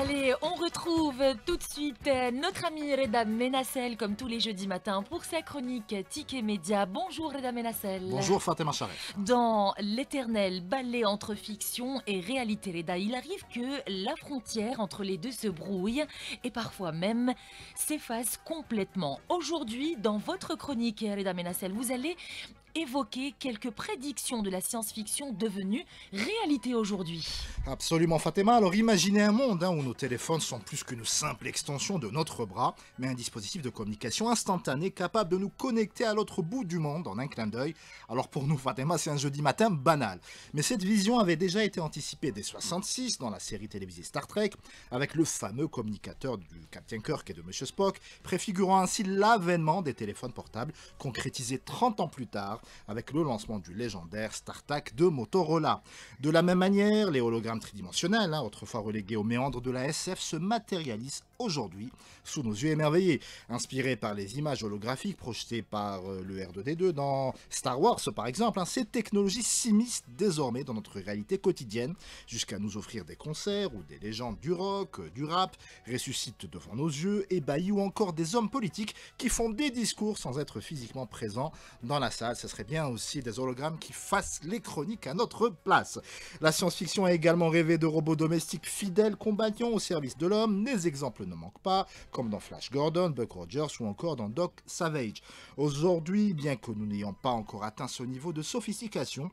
Allez, on retrouve tout de suite euh, notre amie Reda Menacel, comme tous les jeudis matins, pour sa chronique Ticket Média. Bonjour Reda Menacel. Bonjour Fatima Dans l'éternel ballet entre fiction et réalité, Reda, il arrive que la frontière entre les deux se brouille et parfois même s'efface complètement. Aujourd'hui, dans votre chronique, Reda Menacel, vous allez évoquer quelques prédictions de la science-fiction devenue réalité aujourd'hui. Absolument Fatima, alors imaginez un monde hein, où nos téléphones sont plus qu'une simple extension de notre bras, mais un dispositif de communication instantanée capable de nous connecter à l'autre bout du monde en un clin d'œil. Alors pour nous Fatima, c'est un jeudi matin banal. Mais cette vision avait déjà été anticipée dès 66 dans la série télévisée Star Trek, avec le fameux communicateur du Captain Kirk et de Monsieur Spock, préfigurant ainsi l'avènement des téléphones portables, concrétisé 30 ans plus tard avec le lancement du légendaire StarTAC de Motorola. De la même manière, les hologrammes tridimensionnels, hein, autrefois relégués au méandre de la SF, se matérialisent aujourd'hui sous nos yeux émerveillés. Inspirés par les images holographiques projetées par euh, le R2D2 dans Star Wars par exemple, hein, ces technologies s'immiscent désormais dans notre réalité quotidienne, jusqu'à nous offrir des concerts ou des légendes du rock, euh, du rap, ressuscitent devant nos yeux, ébahis ou encore des hommes politiques qui font des discours sans être physiquement présents dans la salle ce serait bien aussi des hologrammes qui fassent les chroniques à notre place. La science-fiction a également rêvé de robots domestiques fidèles, compagnons au service de l'homme. Les exemples ne manquent pas, comme dans Flash Gordon, Buck Rogers ou encore dans Doc Savage. Aujourd'hui, bien que nous n'ayons pas encore atteint ce niveau de sophistication,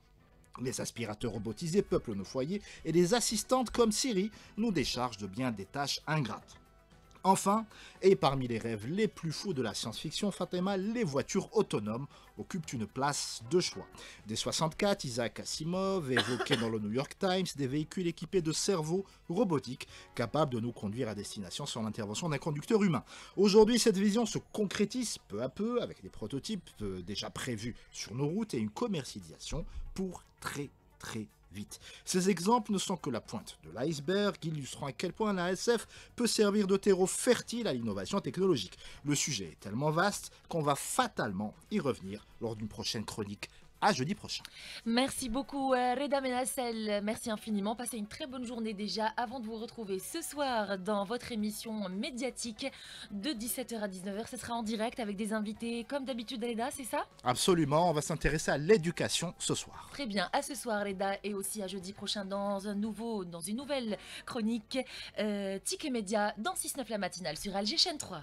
les aspirateurs robotisés peuplent nos foyers et les assistantes comme Siri nous déchargent de bien des tâches ingrates. Enfin, et parmi les rêves les plus fous de la science-fiction, Fatima, les voitures autonomes occupent une place de choix. Dès 64, Isaac Asimov évoquait dans le New York Times des véhicules équipés de cerveaux robotiques capables de nous conduire à destination sans l'intervention d'un conducteur humain. Aujourd'hui, cette vision se concrétise peu à peu avec des prototypes euh, déjà prévus sur nos routes et une commercialisation pour très très ces exemples ne sont que la pointe de l'iceberg illustrant à quel point l'ASF peut servir de terreau fertile à l'innovation technologique. Le sujet est tellement vaste qu'on va fatalement y revenir lors d'une prochaine chronique jeudi prochain. Merci beaucoup euh, Reda Menassel, merci infiniment. Passez une très bonne journée déjà avant de vous retrouver ce soir dans votre émission médiatique de 17h à 19h. Ce sera en direct avec des invités comme d'habitude Reda, c'est ça Absolument, on va s'intéresser à l'éducation ce soir. Très bien, à ce soir Reda et aussi à jeudi prochain dans un nouveau, dans une nouvelle chronique euh, Ticket Média dans 6-9 la matinale sur Alger chaîne 3.